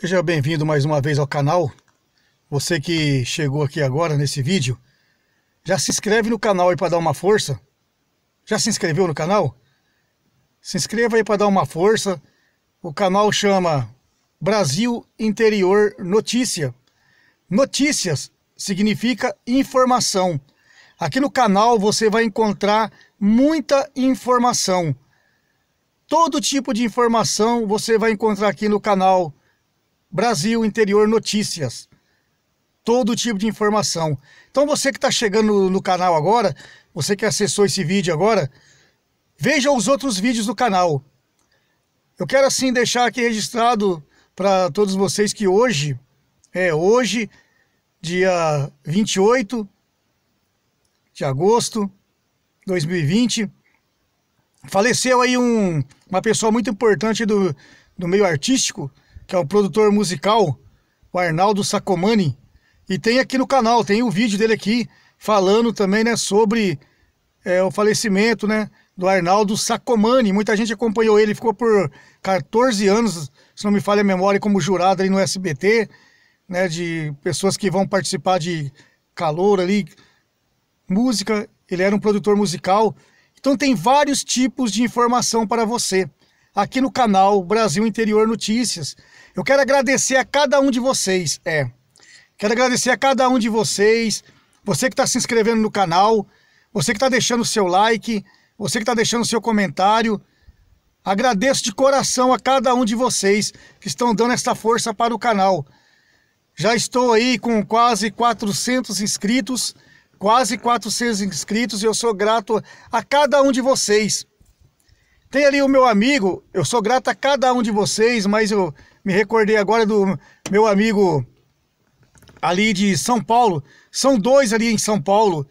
Seja bem-vindo mais uma vez ao canal. Você que chegou aqui agora nesse vídeo, já se inscreve no canal aí para dar uma força. Já se inscreveu no canal? Se inscreva aí para dar uma força. O canal chama Brasil Interior Notícia. Notícias significa informação. Aqui no canal você vai encontrar muita informação. Todo tipo de informação você vai encontrar aqui no canal Brasil Interior Notícias. Todo tipo de informação. Então você que está chegando no canal agora, você que acessou esse vídeo agora, veja os outros vídeos do canal. Eu quero assim deixar aqui registrado para todos vocês que hoje, é hoje, dia 28 de agosto de 2020, faleceu aí um, uma pessoa muito importante do, do meio artístico, que é o produtor musical, o Arnaldo Sacomani. E tem aqui no canal, tem o um vídeo dele aqui falando também, né, sobre é, o falecimento, né, do Arnaldo Sacomani. Muita gente acompanhou ele, ficou por 14 anos, se não me falha a memória, como jurado ali no SBT, né, de pessoas que vão participar de calor ali, música, ele era um produtor musical. Então tem vários tipos de informação para você aqui no canal Brasil Interior Notícias. Eu quero agradecer a cada um de vocês, é. Quero agradecer a cada um de vocês, você que está se inscrevendo no canal, você que está deixando o seu like, você que está deixando o seu comentário. Agradeço de coração a cada um de vocês que estão dando esta força para o canal. Já estou aí com quase 400 inscritos, quase 400 inscritos e eu sou grato a cada um de vocês. Tem ali o meu amigo, eu sou grato a cada um de vocês, mas eu me recordei agora do meu amigo ali de São Paulo. São dois ali em São Paulo.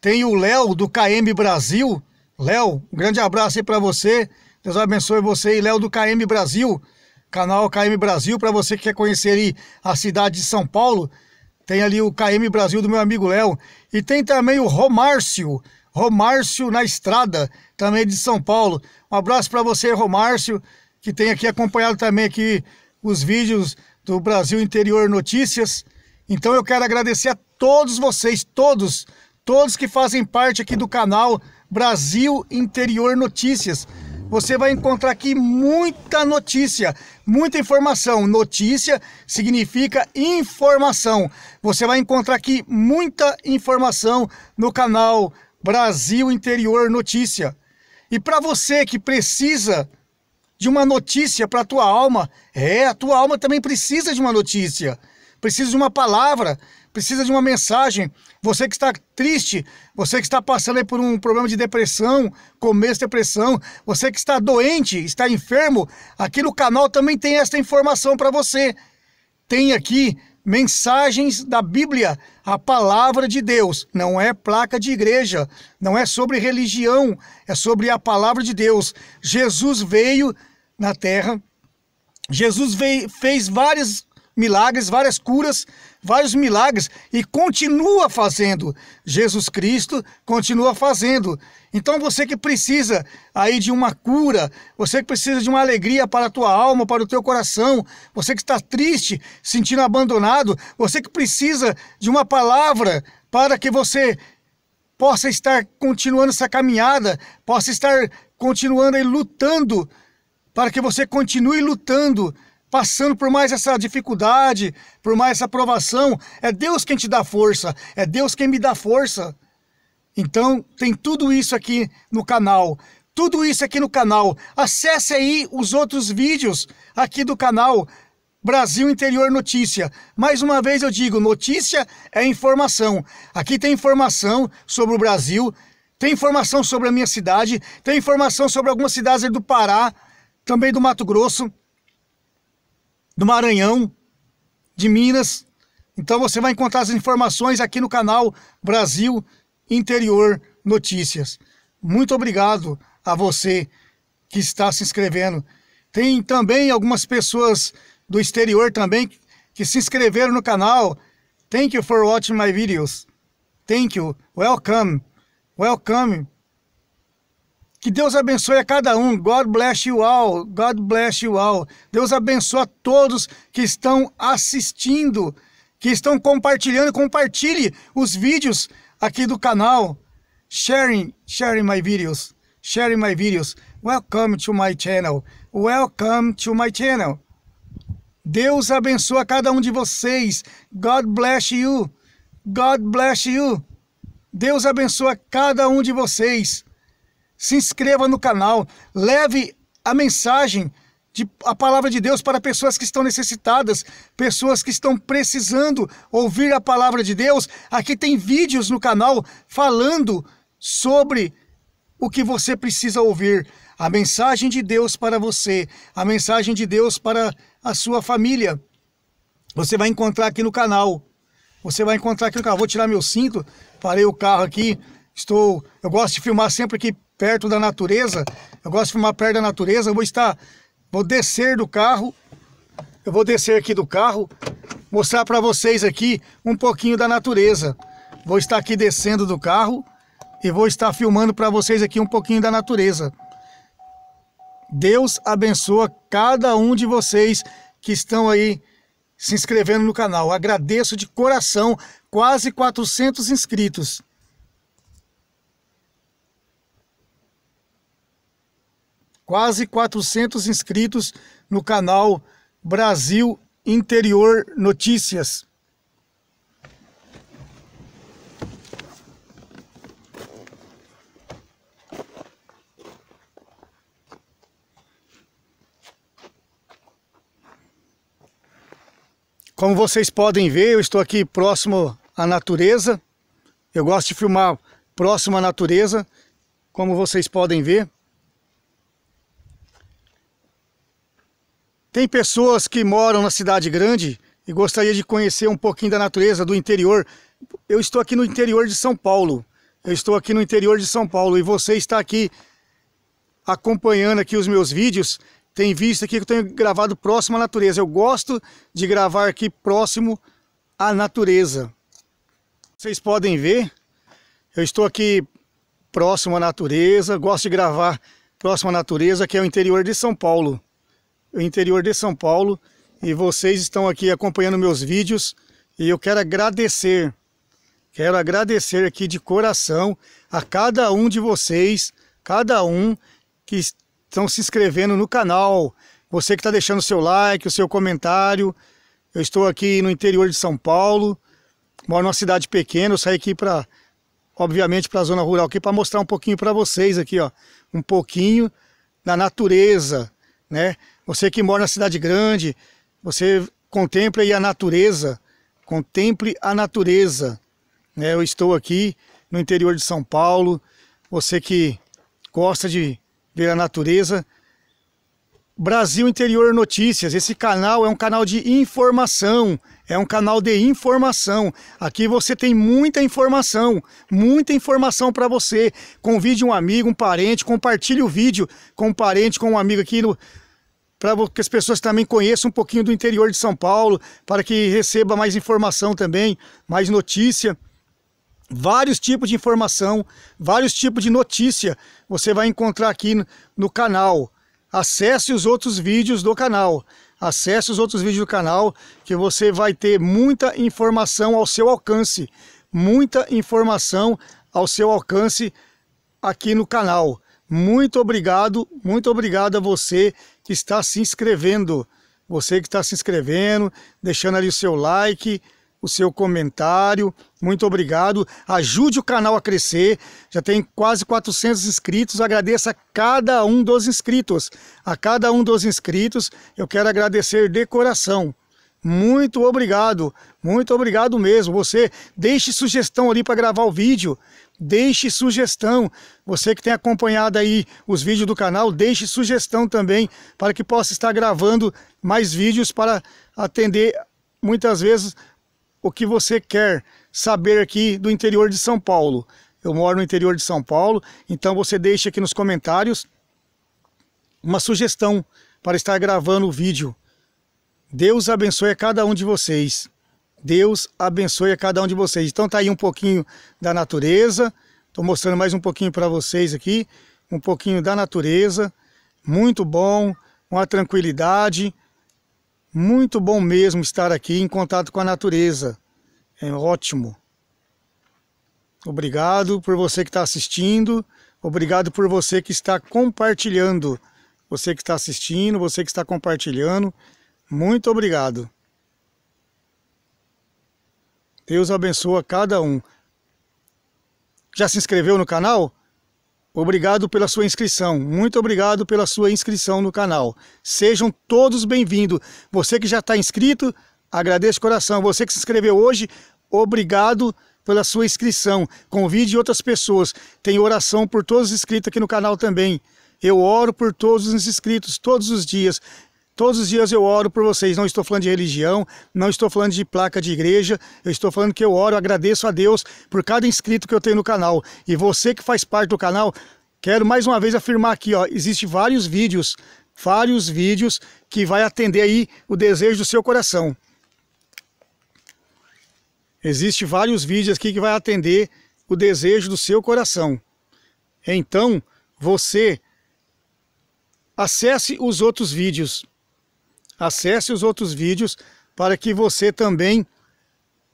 Tem o Léo do KM Brasil. Léo, um grande abraço aí para você. Deus abençoe você e Léo do KM Brasil, canal KM Brasil, para você que quer conhecer aí a cidade de São Paulo. Tem ali o KM Brasil do meu amigo Léo. E tem também o Romárcio. Romárcio na Estrada, também de São Paulo. Um abraço para você, Romárcio, que tem aqui acompanhado também aqui os vídeos do Brasil Interior Notícias. Então eu quero agradecer a todos vocês, todos, todos que fazem parte aqui do canal Brasil Interior Notícias. Você vai encontrar aqui muita notícia, muita informação. Notícia significa informação. Você vai encontrar aqui muita informação no canal Brasil Interior Notícia. E para você que precisa de uma notícia para a tua alma, é, a tua alma também precisa de uma notícia, precisa de uma palavra, precisa de uma mensagem. Você que está triste, você que está passando por um problema de depressão, começo de depressão, você que está doente, está enfermo, aqui no canal também tem esta informação para você. Tem aqui mensagens da Bíblia, a palavra de Deus. Não é placa de igreja, não é sobre religião, é sobre a palavra de Deus. Jesus veio na terra, Jesus veio, fez vários milagres, várias curas, vários milagres e continua fazendo. Jesus Cristo continua fazendo. Então você que precisa aí de uma cura, você que precisa de uma alegria para a tua alma, para o teu coração, você que está triste, sentindo abandonado, você que precisa de uma palavra para que você possa estar continuando essa caminhada, possa estar continuando e lutando, para que você continue lutando passando por mais essa dificuldade, por mais essa provação. É Deus quem te dá força, é Deus quem me dá força. Então, tem tudo isso aqui no canal. Tudo isso aqui no canal. Acesse aí os outros vídeos aqui do canal Brasil Interior Notícia. Mais uma vez eu digo, notícia é informação. Aqui tem informação sobre o Brasil, tem informação sobre a minha cidade, tem informação sobre algumas cidades do Pará, também do Mato Grosso do Maranhão, de Minas. Então você vai encontrar as informações aqui no canal Brasil Interior Notícias. Muito obrigado a você que está se inscrevendo. Tem também algumas pessoas do exterior também que se inscreveram no canal. Thank you for watching my videos. Thank you. Welcome. Welcome. Que Deus abençoe a cada um. God bless you all. God bless you all. Deus abençoe a todos que estão assistindo, que estão compartilhando. Compartilhe os vídeos aqui do canal. Sharing, sharing my videos. Sharing my videos. Welcome to my channel. Welcome to my channel. Deus abençoe a cada um de vocês. God bless you. God bless you. Deus abençoe a cada um de vocês se inscreva no canal, leve a mensagem, de, a palavra de Deus para pessoas que estão necessitadas, pessoas que estão precisando ouvir a palavra de Deus. Aqui tem vídeos no canal falando sobre o que você precisa ouvir, a mensagem de Deus para você, a mensagem de Deus para a sua família. Você vai encontrar aqui no canal. Você vai encontrar aqui no canal. Vou tirar meu cinto, parei o carro aqui. Estou, eu gosto de filmar sempre que perto da natureza. Eu gosto de filmar perto da natureza. Eu vou estar, vou descer do carro. Eu vou descer aqui do carro, mostrar para vocês aqui um pouquinho da natureza. Vou estar aqui descendo do carro e vou estar filmando para vocês aqui um pouquinho da natureza. Deus abençoa cada um de vocês que estão aí se inscrevendo no canal. Agradeço de coração, quase 400 inscritos. quase 400 inscritos no canal Brasil Interior Notícias. Como vocês podem ver, eu estou aqui próximo à natureza. Eu gosto de filmar próximo à natureza, como vocês podem ver. Tem pessoas que moram na cidade grande e gostaria de conhecer um pouquinho da natureza do interior. Eu estou aqui no interior de São Paulo. Eu estou aqui no interior de São Paulo e você está aqui acompanhando aqui os meus vídeos. Tem visto aqui que eu tenho gravado próximo à natureza. Eu gosto de gravar aqui próximo à natureza. Vocês podem ver, eu estou aqui próximo à natureza, gosto de gravar próximo à natureza, que é o interior de São Paulo interior de São Paulo, e vocês estão aqui acompanhando meus vídeos, e eu quero agradecer, quero agradecer aqui de coração a cada um de vocês, cada um que estão se inscrevendo no canal, você que está deixando o seu like, o seu comentário, eu estou aqui no interior de São Paulo, moro numa cidade pequena, eu saí aqui para, obviamente, para a zona rural aqui para mostrar um pouquinho para vocês aqui, ó, um pouquinho da natureza, né? Você que mora na cidade grande, você contemple aí a natureza, contemple a natureza. Né? Eu estou aqui no interior de São Paulo, você que gosta de ver a natureza. Brasil Interior Notícias, esse canal é um canal de informação, é um canal de informação. Aqui você tem muita informação, muita informação para você. Convide um amigo, um parente, compartilhe o vídeo com um parente, com um amigo aqui no, para que as pessoas também conheçam um pouquinho do interior de São Paulo, para que receba mais informação também, mais notícia. Vários tipos de informação, vários tipos de notícia você vai encontrar aqui no canal. Acesse os outros vídeos do canal. Acesse os outros vídeos do canal que você vai ter muita informação ao seu alcance. Muita informação ao seu alcance aqui no canal. Muito obrigado, muito obrigado a você que está se inscrevendo. Você que está se inscrevendo, deixando ali o seu like, o seu comentário. Muito obrigado. Ajude o canal a crescer. Já tem quase 400 inscritos. Agradeço a cada um dos inscritos. A cada um dos inscritos, eu quero agradecer de coração. Muito obrigado, muito obrigado mesmo. Você deixe sugestão ali para gravar o vídeo deixe sugestão. Você que tem acompanhado aí os vídeos do canal, deixe sugestão também para que possa estar gravando mais vídeos para atender muitas vezes o que você quer saber aqui do interior de São Paulo. Eu moro no interior de São Paulo, então você deixa aqui nos comentários uma sugestão para estar gravando o vídeo. Deus abençoe a cada um de vocês. Deus abençoe a cada um de vocês. Então tá aí um pouquinho da natureza. Estou mostrando mais um pouquinho para vocês aqui. Um pouquinho da natureza. Muito bom, uma tranquilidade. Muito bom mesmo estar aqui em contato com a natureza. É ótimo. Obrigado por você que está assistindo. Obrigado por você que está compartilhando. Você que está assistindo, você que está compartilhando. Muito obrigado. Deus abençoa cada um. Já se inscreveu no canal? Obrigado pela sua inscrição. Muito obrigado pela sua inscrição no canal. Sejam todos bem-vindos. Você que já está inscrito, agradeço de coração. Você que se inscreveu hoje, obrigado pela sua inscrição. Convide outras pessoas. Tem oração por todos os inscritos aqui no canal também. Eu oro por todos os inscritos todos os dias. Todos os dias eu oro por vocês. Não estou falando de religião, não estou falando de placa de igreja. Eu estou falando que eu oro, agradeço a Deus por cada inscrito que eu tenho no canal. E você que faz parte do canal, quero mais uma vez afirmar aqui, ó, existe vários vídeos, vários vídeos que vai atender aí o desejo do seu coração. Existe vários vídeos aqui que vai atender o desejo do seu coração. Então, você acesse os outros vídeos Acesse os outros vídeos para que você também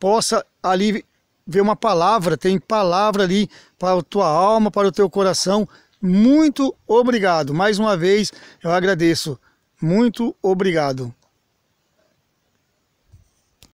possa ali ver uma palavra, tem palavra ali para a tua alma, para o teu coração. Muito obrigado. Mais uma vez eu agradeço. Muito obrigado.